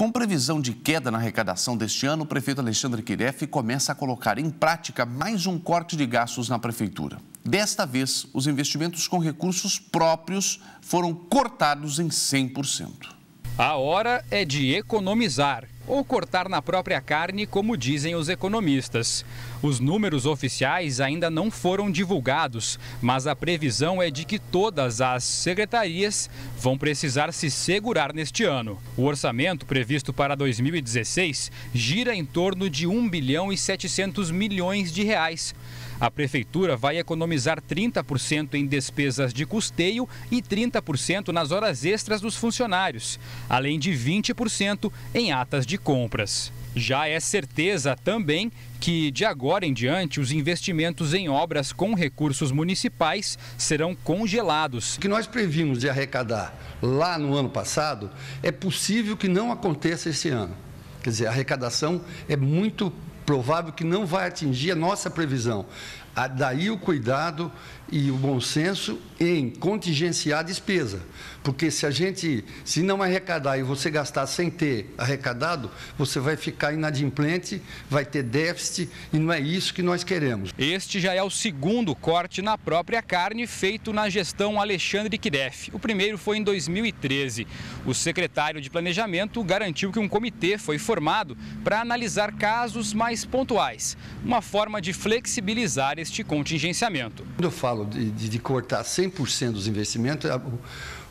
Com previsão de queda na arrecadação deste ano, o prefeito Alexandre Kireff começa a colocar em prática mais um corte de gastos na prefeitura. Desta vez, os investimentos com recursos próprios foram cortados em 100%. A hora é de economizar ou cortar na própria carne, como dizem os economistas. Os números oficiais ainda não foram divulgados, mas a previsão é de que todas as secretarias vão precisar se segurar neste ano. O orçamento previsto para 2016 gira em torno de 1 bilhão e 700 milhões de reais. A prefeitura vai economizar 30% em despesas de custeio e 30% nas horas extras dos funcionários, além de 20% em atas de compras. Já é certeza também que, de agora em diante, os investimentos em obras com recursos municipais serão congelados. O que nós previmos de arrecadar lá no ano passado é possível que não aconteça esse ano. Quer dizer, a arrecadação é muito provável que não vai atingir a nossa previsão. Daí o cuidado e o bom senso em contingenciar a despesa. Porque se a gente, se não arrecadar e você gastar sem ter arrecadado, você vai ficar inadimplente, vai ter déficit e não é isso que nós queremos. Este já é o segundo corte na própria carne feito na gestão Alexandre Kidef. O primeiro foi em 2013. O secretário de Planejamento garantiu que um comitê foi formado para analisar casos mais pontuais, uma forma de flexibilizar este contingenciamento. Quando eu falo de, de, de cortar 100% dos investimentos,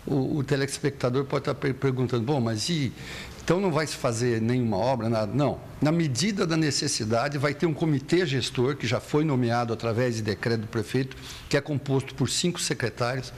o, o telespectador pode estar perguntando, bom, mas e então não vai se fazer nenhuma obra, nada. Não. Na medida da necessidade, vai ter um comitê gestor, que já foi nomeado através de decreto do prefeito, que é composto por cinco secretários,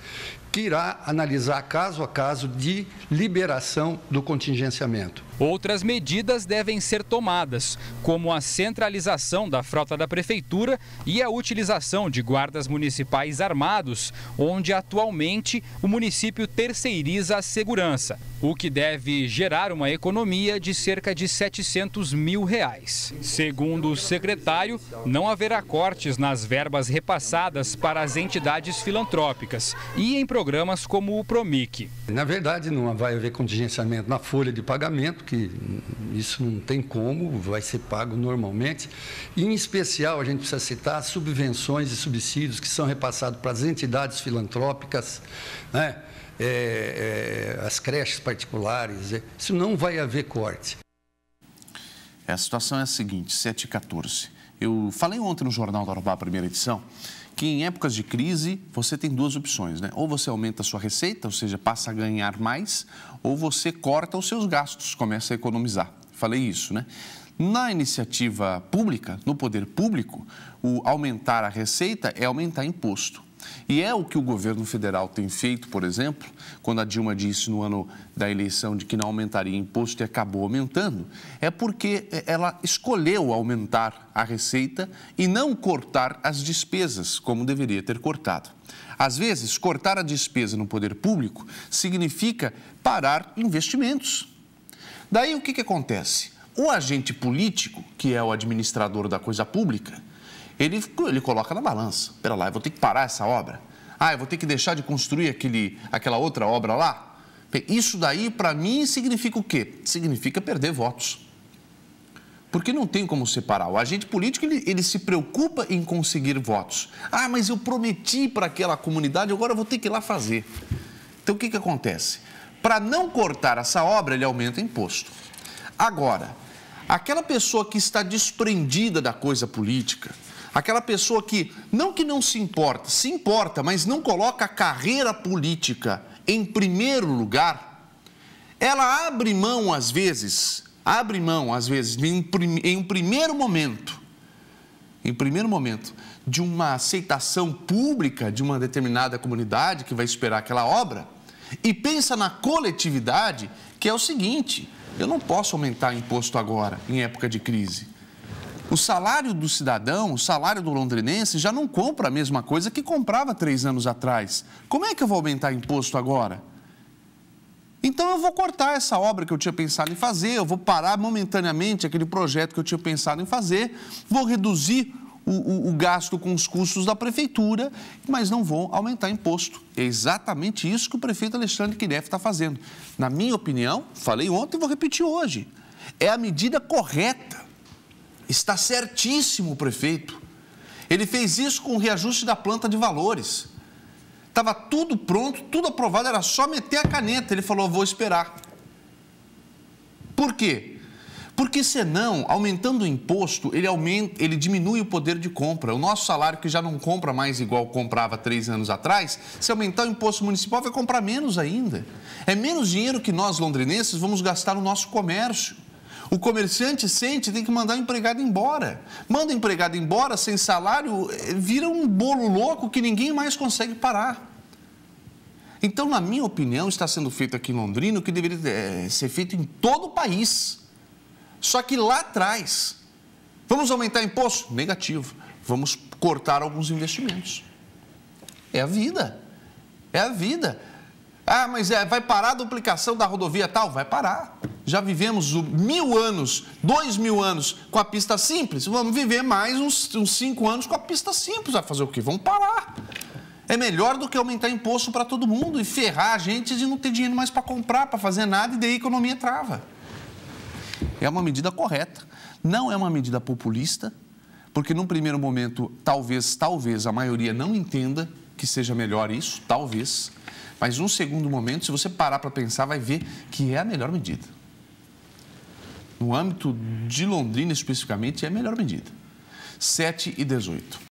que irá analisar caso a caso de liberação do contingenciamento. Outras medidas devem ser tomadas, como a centralização da frota da prefeitura e a utilização de guardas municipais armados, onde atualmente o município terceiriza a segurança, o que deve gerar uma economia de cerca de 700 mil reais. Segundo o secretário, não haverá cortes nas verbas repassadas para as entidades filantrópicas e em programas como o Promic. Na verdade, não vai haver contingenciamento na folha de pagamento, que isso não tem como, vai ser pago normalmente. E, em especial, a gente precisa citar subvenções e subsídios que são repassados para as entidades filantrópicas, né? É, é, as creches particulares. É, isso não vai haver corte. É, a situação é a seguinte, 7 e 14. Eu falei ontem no Jornal da Urubá, primeira edição, que em épocas de crise você tem duas opções, né? Ou você aumenta a sua receita, ou seja, passa a ganhar mais, ou você corta os seus gastos, começa a economizar. Falei isso, né? Na iniciativa pública, no poder público, o aumentar a receita é aumentar imposto. E é o que o governo federal tem feito, por exemplo, quando a Dilma disse no ano da eleição de que não aumentaria imposto e acabou aumentando, é porque é, ela escolheu aumentar a receita e não cortar as despesas, como deveria ter cortado. Às vezes, cortar a despesa no poder público significa parar investimentos. Daí o que, que acontece? O agente político, que é o administrador da coisa pública, ele, ele coloca na balança. Pera lá, eu vou ter que parar essa obra. Ah, eu vou ter que deixar de construir aquele, aquela outra obra lá. Isso daí, para mim, significa o quê? Significa perder votos. Porque não tem como separar. O agente político, ele, ele se preocupa em conseguir votos. Ah, mas eu prometi para aquela comunidade, agora eu vou ter que ir lá fazer. Então, o que, que acontece? Para não cortar essa obra, ele aumenta imposto. Agora, aquela pessoa que está desprendida da coisa política, Aquela pessoa que, não que não se importa, se importa, mas não coloca a carreira política em primeiro lugar, ela abre mão, às vezes, abre mão, às vezes, em, em um primeiro momento, em primeiro momento, de uma aceitação pública de uma determinada comunidade que vai esperar aquela obra e pensa na coletividade, que é o seguinte: eu não posso aumentar imposto agora, em época de crise. O salário do cidadão, o salário do londrinense, já não compra a mesma coisa que comprava três anos atrás. Como é que eu vou aumentar imposto agora? Então eu vou cortar essa obra que eu tinha pensado em fazer, eu vou parar momentaneamente aquele projeto que eu tinha pensado em fazer, vou reduzir o, o, o, gasto com os custos da prefeitura, mas não vou aumentar imposto. É exatamente isso que o prefeito Alexandre Kineff está fazendo. Na minha opinião, falei ontem e vou repetir hoje, é a medida correta. Está certíssimo o prefeito. Ele fez isso com o reajuste da planta de valores. Estava tudo pronto, tudo aprovado, era só meter a caneta. Ele falou: vou esperar. Por quê? Porque senão, aumentando o imposto, ele, aumenta, ele diminui o poder de compra. O nosso salário, que já não compra mais igual comprava três anos atrás, se aumentar o imposto municipal, vai comprar menos ainda. É menos dinheiro que nós, londrinenses, vamos gastar no nosso comércio. O comerciante sente, tem que mandar o empregado embora. Manda o empregado embora sem salário, eh, vira um bolo louco que ninguém mais consegue parar. Então, na minha opinião, está sendo feito aqui em Londrina o que deveria eh, ser feito em todo o país. Só que lá atrás, vamos aumentar imposto? Negativo. Vamos cortar alguns investimentos. É a vida. É a vida. Ah, mas é, vai parar a duplicação da rodovia tal? Vai parar já vivemos mil anos, dois mil anos com a pista simples, vamos viver mais uns, uns cinco anos com a pista simples. Vai fazer o quê? Vamos parar. É melhor do que aumentar imposto para todo mundo e ferrar a gente e não ter dinheiro mais para comprar, para fazer nada e daí a economia trava. É uma medida correta, não é uma medida populista, porque num primeiro momento talvez, talvez a maioria não entenda que seja melhor isso, talvez. Mas num segundo momento, se você parar para pensar, vai ver que é a melhor medida no âmbito de Londrina especificamente, é a melhor medida. 7 e 18.